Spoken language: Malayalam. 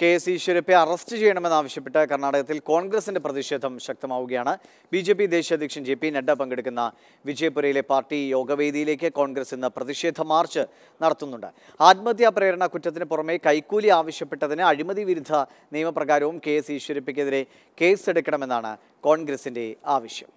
കെ എസ് ഈശ്വരപ്പെ അറസ്റ്റ് ചെയ്യണമെന്നാവശ്യപ്പെട്ട് കർണാടകത്തിൽ കോൺഗ്രസിന്റെ പ്രതിഷേധം ശക്തമാവുകയാണ് ബി ജെ പി ദേശീയ അധ്യക്ഷൻ ജെ പി നഡ്ഡ പങ്കെടുക്കുന്ന വിജയപുരയിലെ പാർട്ടി യോഗവേദിയിലേക്ക് കോൺഗ്രസ് ഇന്ന് പ്രതിഷേധ മാർച്ച് നടത്തുന്നുണ്ട് ആത്മഹത്യാ പ്രേരണ കുറ്റത്തിന് പുറമെ കൈക്കൂലി ആവശ്യപ്പെട്ടതിന് അഴിമതി വിരുദ്ധ നിയമപ്രകാരവും കെ എസ് ഈശ്വരപ്പയ്ക്കെതിരെ കേസെടുക്കണമെന്നാണ് കോൺഗ്രസിന്റെ ആവശ്യം